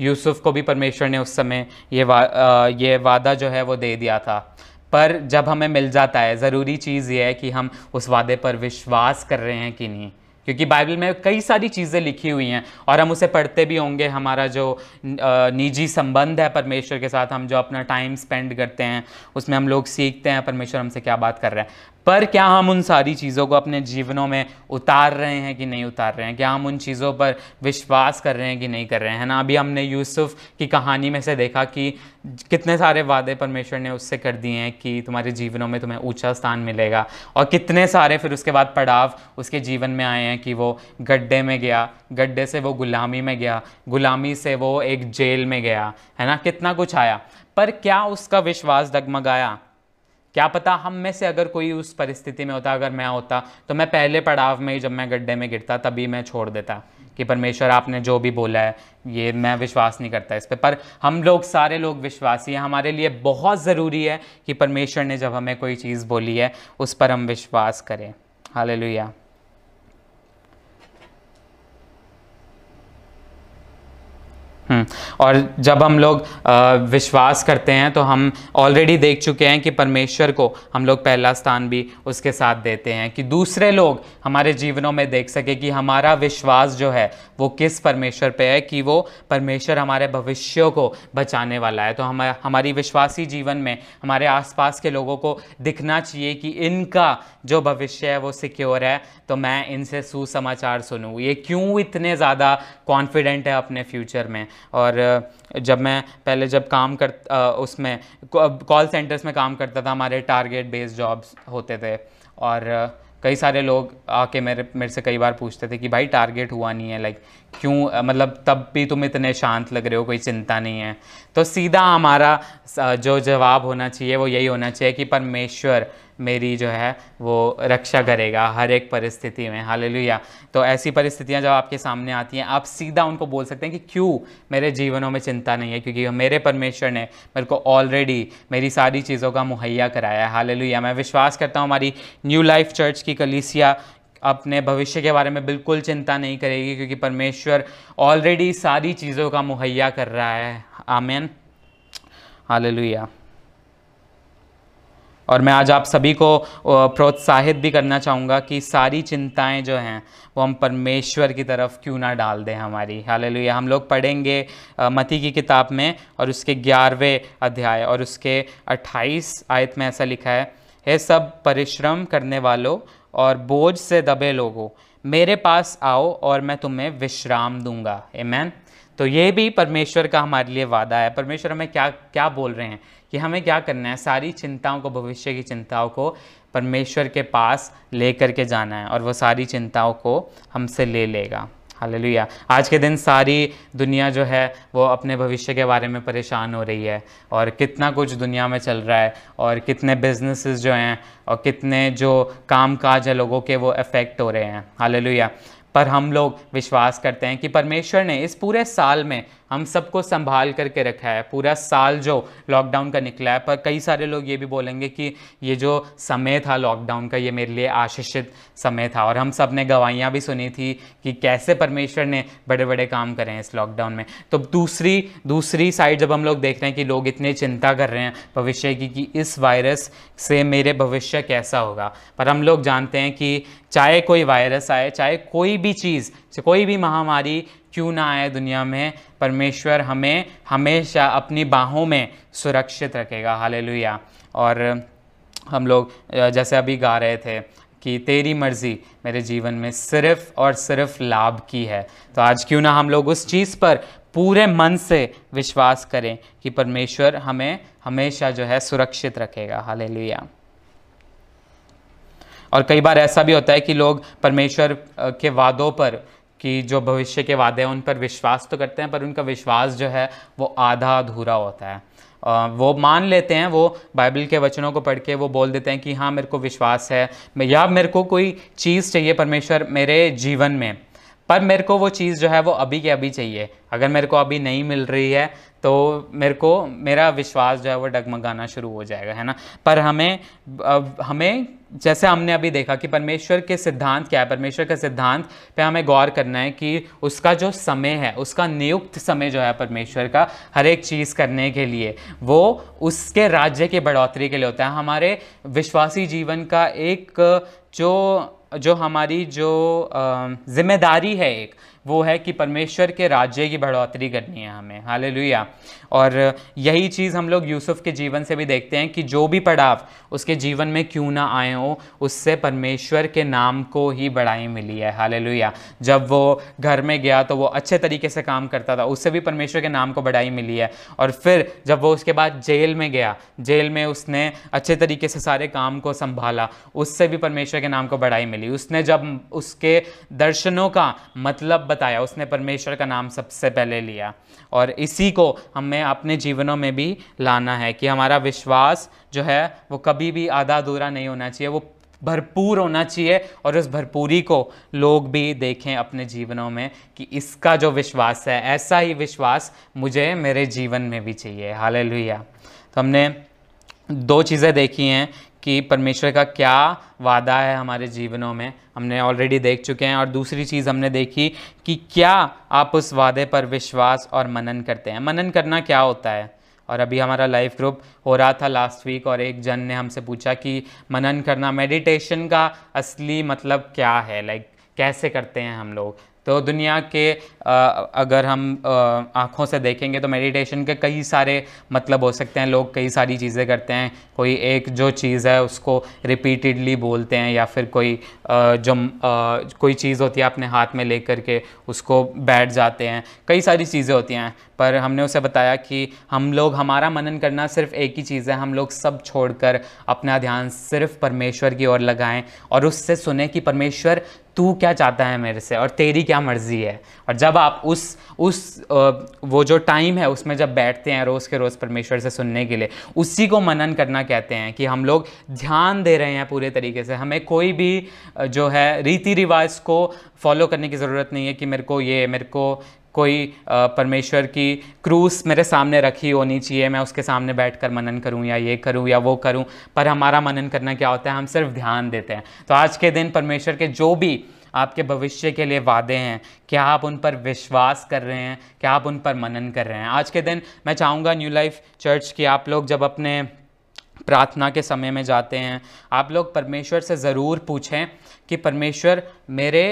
यूसुफ को भी परमेश्वर ने उस समय ये वा, ये वादा जो है वो दे दिया था पर जब हमें मिल जाता है ज़रूरी चीज़ ये है कि हम उस वादे पर विश्वास कर रहे हैं कि नहीं क्योंकि बाइबल में कई सारी चीज़ें लिखी हुई हैं और हम उसे पढ़ते भी होंगे हमारा जो निजी संबंध है परमेश्वर के साथ हम जो अपना टाइम स्पेंड करते हैं उसमें हम लोग सीखते हैं परमेश्वर हमसे क्या बात कर रहे हैं पर क्या हम उन सारी चीज़ों को अपने जीवनों में उतार रहे हैं कि नहीं उतार रहे हैं क्या हम उन चीज़ों पर विश्वास कर रहे हैं कि नहीं कर रहे हैं ना अभी हमने यूसुफ की कहानी में से देखा कि कितने सारे वादे परमेश्वर ने उससे कर दिए हैं कि तुम्हारे जीवनों में तुम्हें ऊंचा स्थान मिलेगा और कितने सारे फिर उसके बाद पड़ाव उसके जीवन में आए हैं कि वो गड्ढे में गया गड्ढे से वो गुलामी में गया गुलामी से वो एक जेल में गया है ना कितना कुछ आया पर क्या उसका विश्वास डगमगाया क्या पता हम में से अगर कोई उस परिस्थिति में होता अगर मैं होता तो मैं पहले पड़ाव में ही जब मैं गड्ढे में गिरता तभी मैं छोड़ देता कि परमेश्वर आपने जो भी बोला है ये मैं विश्वास नहीं करता इस पर पर हम लोग सारे लोग विश्वासी हैं हमारे लिए बहुत ज़रूरी है कि परमेश्वर ने जब हमें कोई चीज़ बोली है उस पर हम विश्वास करें हाल और जब हम लोग विश्वास करते हैं तो हम ऑलरेडी देख चुके हैं कि परमेश्वर को हम लोग पहला स्थान भी उसके साथ देते हैं कि दूसरे लोग हमारे जीवनों में देख सके कि हमारा विश्वास जो है वो किस परमेश्वर पे है कि वो परमेश्वर हमारे भविष्य को बचाने वाला है तो हम हमारी विश्वासी जीवन में हमारे आसपास के लोगों को दिखना चाहिए कि इनका जो भविष्य है वो सिक्योर है तो मैं इनसे सुसमाचार सुनूँ ये क्यों इतने ज़्यादा कॉन्फिडेंट है अपने फ्यूचर में और जब मैं पहले जब काम कर उसमें कॉल सेंटर्स में काम करता था हमारे टारगेट बेस्ड जॉब्स होते थे और कई सारे लोग आके मेरे मेरे से कई बार पूछते थे कि भाई टारगेट हुआ नहीं है लाइक क्यों मतलब तब भी तुम इतने शांत लग रहे हो कोई चिंता नहीं है तो सीधा हमारा जो जवाब होना चाहिए वो यही होना चाहिए कि परमेश्वर मेरी जो है वो रक्षा करेगा हर एक परिस्थिति में हालेलुया तो ऐसी परिस्थितियाँ जब आपके सामने आती हैं आप सीधा उनको बोल सकते हैं कि क्यों मेरे जीवनों में चिंता नहीं है क्योंकि मेरे परमेश्वर ने मेरे को ऑलरेडी मेरी सारी चीज़ों का मुहैया कराया है हाल मैं विश्वास करता हूँ हमारी न्यू लाइफ चर्च की कलीसिया अपने भविष्य के बारे में बिल्कुल चिंता नहीं करेगी क्योंकि परमेश्वर ऑलरेडी सारी चीज़ों का मुहैया कर रहा है आमेन हाल और मैं आज आप सभी को प्रोत्साहित भी करना चाहूँगा कि सारी चिंताएं जो हैं वो हम परमेश्वर की तरफ क्यों ना डाल दें हमारी हाल हम लोग पढ़ेंगे मती की किताब में और उसके ग्यारहवें अध्याय और उसके अट्ठाईस आयत में ऐसा लिखा है हे सब परिश्रम करने वालों और बोझ से दबे लोगों मेरे पास आओ और मैं तुम्हें विश्राम दूंगा ए तो ये भी परमेश्वर का हमारे लिए वादा है परमेश्वर हमें क्या क्या बोल रहे हैं कि हमें क्या करना है सारी चिंताओं को भविष्य की चिंताओं को परमेश्वर के पास ले के जाना है और वो सारी चिंताओं को हमसे ले लेगा हालेलुया आज के दिन सारी दुनिया जो है वो अपने भविष्य के बारे में परेशान हो रही है और कितना कुछ दुनिया में चल रहा है और कितने बिजनेसेस जो हैं और कितने जो काम काज है लोगों के वो अफेक्ट हो रहे हैं हालेलुया पर हम लोग विश्वास करते हैं कि परमेश्वर ने इस पूरे साल में हम सबको संभाल करके रखा है पूरा साल जो लॉकडाउन का निकला है पर कई सारे लोग ये भी बोलेंगे कि ये जो समय था लॉकडाउन का ये मेरे लिए आशीषित समय था और हम सब ने गवाहियाँ भी सुनी थी कि कैसे परमेश्वर ने बड़े बड़े काम करें इस लॉकडाउन में तो दूसरी दूसरी साइड जब हम लोग देख रहे हैं कि लोग इतनी चिंता कर रहे हैं भविष्य की कि इस वायरस से मेरे भविष्य कैसा होगा पर हम लोग जानते हैं कि चाहे कोई वायरस आए चाहे कोई भी चीज़ कोई भी महामारी क्यों ना आए दुनिया में परमेश्वर हमें हमेशा अपनी बाहों में सुरक्षित रखेगा हालेलुया और हम लोग जैसे अभी गा रहे थे कि तेरी मर्ज़ी मेरे जीवन में सिर्फ़ और सिर्फ लाभ की है तो आज क्यों ना हम लोग उस चीज़ पर पूरे मन से विश्वास करें कि परमेश्वर हमें हमेशा जो है सुरक्षित रखेगा हाले और कई बार ऐसा भी होता है कि लोग परमेश्वर के वादों पर कि जो भविष्य के वादे हैं उन पर विश्वास तो करते हैं पर उनका विश्वास जो है वो आधा अधूरा होता है वो मान लेते हैं वो बाइबल के वचनों को पढ़ के वो बोल देते हैं कि हाँ मेरे को विश्वास है या मेरे को कोई चीज़ चाहिए परमेश्वर मेरे जीवन में पर मेरे को वो चीज़ जो है वो अभी के अभी चाहिए अगर मेरे को अभी नहीं मिल रही है तो मेरे को मेरा विश्वास जो है वो डगमगाना शुरू हो जाएगा है ना पर हमें हमें जैसे हमने अभी देखा कि परमेश्वर के सिद्धांत क्या है परमेश्वर के सिद्धांत पे हमें गौर करना है कि उसका जो समय है उसका नियुक्त समय जो है परमेश्वर का हर एक चीज़ करने के लिए वो उसके राज्य के बढ़ोतरी के लिए होता है हमारे विश्वासी जीवन का एक जो जो हमारी जो ज़िम्मेदारी है एक वो है कि परमेश्वर के राज्य की बढ़ोतरी करनी है हमें हाल और यही चीज़ हम लोग यूसुफ के जीवन से भी देखते हैं कि जो भी पड़ाव उसके जीवन में क्यों ना आए हो उससे परमेश्वर के नाम को ही बढ़ाई मिली है हाल जब वो घर में गया तो वो अच्छे तरीके से काम करता था उससे भी परमेश्वर के नाम को बढ़ाई मिली है और फिर जब वो उसके बाद जेल में गया जेल में उसने अच्छे तरीके से सारे काम को संभाला उससे भी परमेश्वर के नाम को बढ़ाई मिली उसने जब उसके दर्शनों का मतलब बताया उसने परमेश्वर का नाम सबसे पहले लिया और इसी को हमें अपने जीवनों में भी लाना है कि हमारा विश्वास जो है वो कभी भी आधा अधूरा नहीं होना चाहिए वो भरपूर होना चाहिए और उस भरपूरी को लोग भी देखें अपने जीवनों में कि इसका जो विश्वास है ऐसा ही विश्वास मुझे मेरे जीवन में भी चाहिए हाल तो हमने दो चीज़ें देखी हैं कि परमेश्वर का क्या वादा है हमारे जीवनों में हमने ऑलरेडी देख चुके हैं और दूसरी चीज़ हमने देखी कि क्या आप उस वादे पर विश्वास और मनन करते हैं मनन करना क्या होता है और अभी हमारा लाइफ ग्रुप हो रहा था लास्ट वीक और एक जन ने हमसे पूछा कि मनन करना मेडिटेशन का असली मतलब क्या है लाइक like, कैसे करते हैं हम लोग तो दुनिया के अगर हम आँखों से देखेंगे तो मेडिटेशन के कई सारे मतलब हो सकते हैं लोग कई सारी चीज़ें करते हैं कोई एक जो चीज़ है उसको रिपीटेडली बोलते हैं या फिर कोई जो कोई चीज़ होती है अपने हाथ में ले करके उसको बैठ जाते हैं कई सारी चीज़ें होती हैं पर हमने उसे बताया कि हम लोग हमारा मनन करना सिर्फ एक ही चीज़ है हम लोग सब छोड़कर अपना ध्यान सिर्फ परमेश्वर की ओर लगाएं और उससे सुने कि परमेश्वर तू क्या चाहता है मेरे से और तेरी क्या मर्ज़ी है और जब आप उस उस वो जो टाइम है उसमें जब बैठते हैं रोज़ के रोज़ परमेश्वर से सुनने के लिए उसी को मनन करना कहते हैं कि हम लोग ध्यान दे रहे हैं पूरे तरीके से हमें कोई भी जो है रीति रिवाज को फॉलो करने की ज़रूरत नहीं है कि मेरे को ये मेरे को कोई परमेश्वर की क्रूस मेरे सामने रखी होनी चाहिए मैं उसके सामने बैठकर मनन करूं या ये करूं या वो करूं पर हमारा मनन करना क्या होता है हम सिर्फ ध्यान देते हैं तो आज के दिन परमेश्वर के जो भी आपके भविष्य के लिए वादे हैं क्या आप उन पर विश्वास कर रहे हैं क्या आप उन पर मनन कर रहे हैं आज के दिन मैं चाहूँगा न्यू लाइफ चर्च की आप लोग जब अपने प्रार्थना के समय में जाते हैं आप लोग परमेश्वर से ज़रूर पूछें कि परमेश्वर मेरे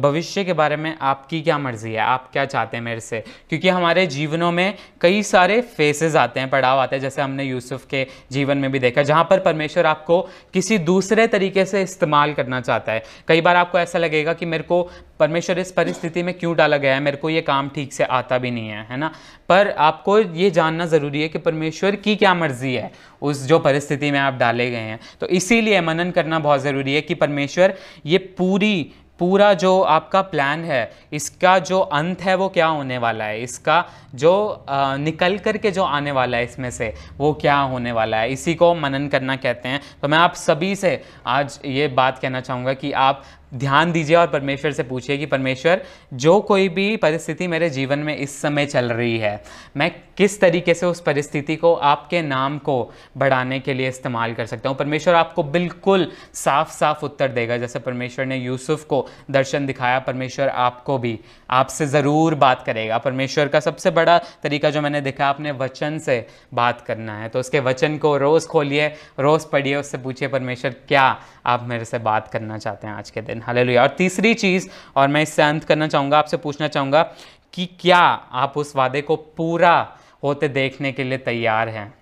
भविष्य के बारे में आपकी क्या मर्ज़ी है आप क्या चाहते हैं मेरे से क्योंकि हमारे जीवनों में कई सारे फेसेस आते हैं पड़ाव आते हैं जैसे हमने यूसुफ के जीवन में भी देखा जहाँ पर परमेश्वर आपको किसी दूसरे तरीके से इस्तेमाल करना चाहता है कई बार आपको ऐसा लगेगा कि मेरे को परमेश्वर इस परिस्थिति में क्यों डाला गया है मेरे को ये काम ठीक से आता भी नहीं है है ना पर आपको ये जानना ज़रूरी है कि परमेश्वर की क्या मर्ज़ी है उस जो परिस्थिति में आप डाले गए हैं तो इसीलिए मनन करना बहुत ज़रूरी है कि परमेश्वर ये पूरी पूरा जो आपका प्लान है इसका जो अंत है वो क्या होने वाला है इसका जो आ, निकल कर के जो आने वाला है इसमें से वो क्या होने वाला है इसी को मनन करना कहते हैं तो मैं आप सभी से आज ये बात कहना चाहूँगा कि आप ध्यान दीजिए और परमेश्वर से पूछिए कि परमेश्वर जो कोई भी परिस्थिति मेरे जीवन में इस समय चल रही है मैं किस तरीके से उस परिस्थिति को आपके नाम को बढ़ाने के लिए इस्तेमाल कर सकता हूँ परमेश्वर आपको बिल्कुल साफ साफ उत्तर देगा जैसे परमेश्वर ने यूसुफ को दर्शन दिखाया परमेश्वर आपको भी आपसे ज़रूर बात करेगा परमेश्वर का सबसे बड़ा तरीका जो मैंने देखा अपने वचन से बात करना है तो उसके वचन को रोज़ खोलिए रोज़ पढ़िए उससे पूछिए परमेश्वर क्या आप मेरे से बात करना चाहते हैं आज के दिन हालेलुया और तीसरी चीज़ और मैं इससे अंत करना चाहूँगा आपसे पूछना चाहूँगा कि क्या आप उस वादे को पूरा होते देखने के लिए तैयार हैं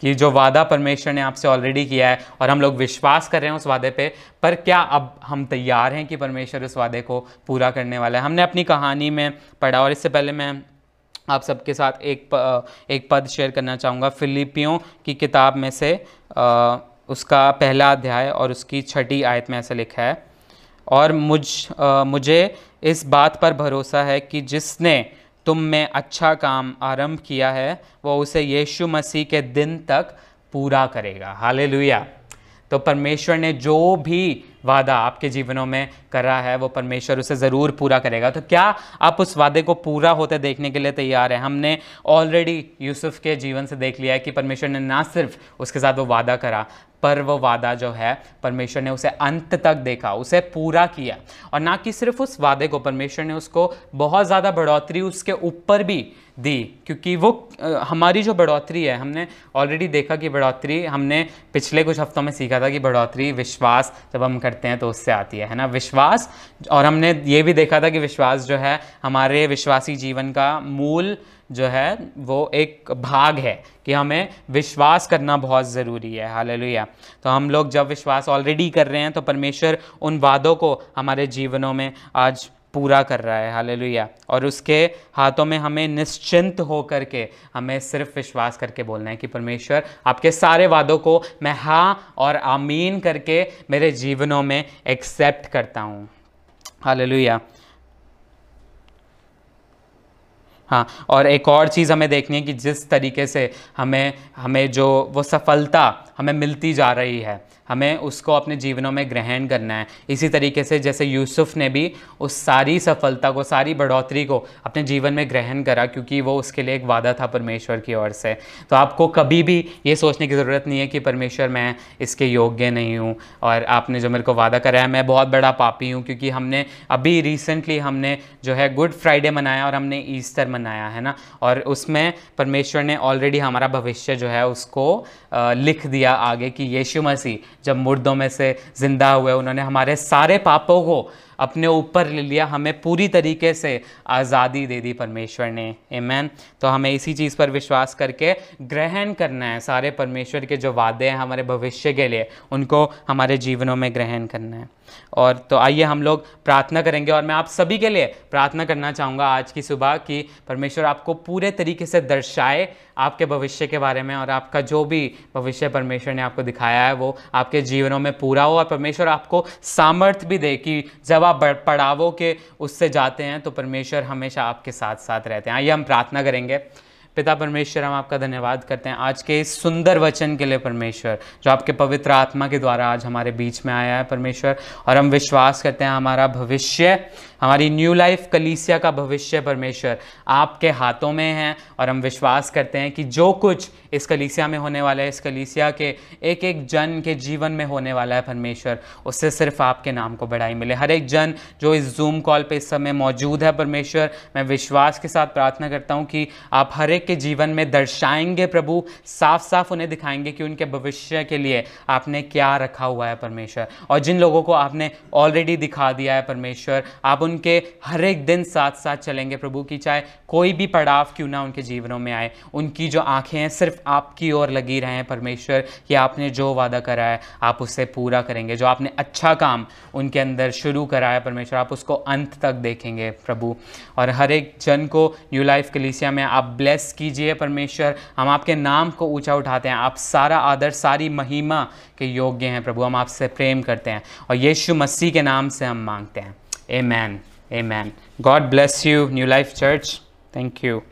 कि जो वादा परमेश्वर ने आपसे ऑलरेडी किया है और हम लोग विश्वास कर रहे हैं उस वादे पे पर क्या अब हम तैयार हैं कि परमेश्वर उस वादे को पूरा करने वाला है हमने अपनी कहानी में पढ़ा और इससे पहले मैं आप सबके साथ एक प, एक पद शेयर करना चाहूँगा फिलिपियों की किताब में से आ, उसका पहला अध्याय और उसकी छठी आयत में ऐसा लिखा है और मुझ आ, मुझे इस बात पर भरोसा है कि जिसने तुम में अच्छा काम आरंभ किया है वो उसे यीशु मसीह के दिन तक पूरा करेगा हाले तो परमेश्वर ने जो भी वादा आपके जीवनों में करा है वो परमेश्वर उसे ज़रूर पूरा करेगा तो क्या आप उस वादे को पूरा होते देखने के लिए तैयार हैं हमने ऑलरेडी यूसुफ के जीवन से देख लिया है कि परमेश्वर ने ना सिर्फ उसके साथ वो वादा करा पर वो वादा जो है परमेश्वर ने उसे अंत तक देखा उसे पूरा किया और ना कि सिर्फ उस वादे को परमेश्वर ने उसको बहुत ज़्यादा बढ़ोतरी उसके ऊपर भी दी क्योंकि वो हमारी जो बढ़ोतरी है हमने ऑलरेडी देखा कि बढ़ोतरी हमने पिछले कुछ हफ्तों में सीखा था कि बढ़ोतरी विश्वास जब हम कर करते हैं तो उससे आती है है ना विश्वास और हमने ये भी देखा था कि विश्वास जो है हमारे विश्वासी जीवन का मूल जो है वो एक भाग है कि हमें विश्वास करना बहुत ज़रूरी है हाल तो हम लोग जब विश्वास ऑलरेडी कर रहे हैं तो परमेश्वर उन वादों को हमारे जीवनों में आज पूरा कर रहा है हालेलुया और उसके हाथों में हमें निश्चिंत हो करके हमें सिर्फ विश्वास करके बोलना है कि परमेश्वर आपके सारे वादों को मैं हाँ और आमीन करके मेरे जीवनों में एक्सेप्ट करता हूँ हालेलुया हाँ और एक और चीज़ हमें देखनी है कि जिस तरीके से हमें हमें जो वो सफलता हमें मिलती जा रही है हमें उसको अपने जीवनों में ग्रहण करना है इसी तरीके से जैसे यूसुफ ने भी उस सारी सफलता को सारी बढ़ोतरी को अपने जीवन में ग्रहण करा क्योंकि वो उसके लिए एक वादा था परमेश्वर की ओर से तो आपको कभी भी ये सोचने की ज़रूरत नहीं है कि परमेश्वर मैं इसके योग्य नहीं हूँ और आपने जो मेरे को वादा कराया मैं बहुत बड़ा पापी हूँ क्योंकि हमने अभी रिसेंटली हमने जो है गुड फ्राइडे मनाया और हमने ईस्टर मनाया बनाया है ना और उसमें परमेश्वर ने ऑलरेडी हमारा भविष्य जो है उसको लिख दिया आगे कि यीशु मसीह जब मुर्दों में से ज़िंदा हुए उन्होंने हमारे सारे पापों को अपने ऊपर ले लिया हमें पूरी तरीके से आज़ादी दे दी परमेश्वर ने एमैन तो हमें इसी चीज़ पर विश्वास करके ग्रहण करना है सारे परमेश्वर के जो वादे हैं हमारे भविष्य के लिए उनको हमारे जीवनों में ग्रहण करना है और तो आइए हम लोग प्रार्थना करेंगे और मैं आप सभी के लिए प्रार्थना करना चाहूँगा आज की सुबह कि परमेश्वर आपको पूरे तरीके से दर्शाए आपके भविष्य के बारे में और आपका जो भी भविष्य परमेश्वर ने आपको दिखाया है वो आपके जीवनों में पूरा हो और परमेश्वर आपको सामर्थ्य भी दे कि जब आप पड़ावों के उससे जाते हैं तो परमेश्वर हमेशा आपके साथ साथ रहते हैं आइए हम प्रार्थना करेंगे पिता परमेश्वर हम आपका धन्यवाद करते हैं आज के इस सुंदर वचन के लिए परमेश्वर जो आपके पवित्र आत्मा के द्वारा आज हमारे बीच में आया है परमेश्वर और हम विश्वास करते हैं हमारा भविष्य हमारी न्यू लाइफ कलीसिया का भविष्य परमेश्वर आपके हाथों में है और हम विश्वास करते हैं कि जो कुछ इस कलीसिया में होने वाला है इस कलीसिया के एक एक जन के जीवन में होने वाला है परमेश्वर उससे सिर्फ आपके नाम को बढ़ाई मिले हर एक जन जो इस जूम कॉल पर इस समय मौजूद है परमेश्वर मैं विश्वास के साथ प्रार्थना करता हूँ कि आप हर एक के जीवन में दर्शाएंगे प्रभु साफ साफ उन्हें दिखाएंगे कि उनके भविष्य के लिए आपने क्या रखा हुआ है परमेश्वर और जिन लोगों को आपने ऑलरेडी दिखा दिया है परमेश्वर आप उनके हर एक दिन साथ साथ चलेंगे प्रभु की चाहे कोई भी पड़ाव क्यों ना उनके जीवनों में आए उनकी जो आंखें हैं सिर्फ आपकी ओर लगी रहे हैं परमेश्वर कि आपने जो वादा करा है आप उसे पूरा करेंगे जो आपने अच्छा काम उनके अंदर शुरू करा है परमेश्वर आप उसको अंत तक देखेंगे प्रभु और हर एक जन को न्यू लाइफ कलीसिया में आप ब्लेस कीजिए परमेश्वर हम आपके नाम को ऊंचा उठाते हैं आप सारा आदर सारी महिमा के योग्य हैं प्रभु हम आपसे प्रेम करते हैं और यीशु मसीह के नाम से हम मांगते हैं amen amen God bless you New Life Church thank you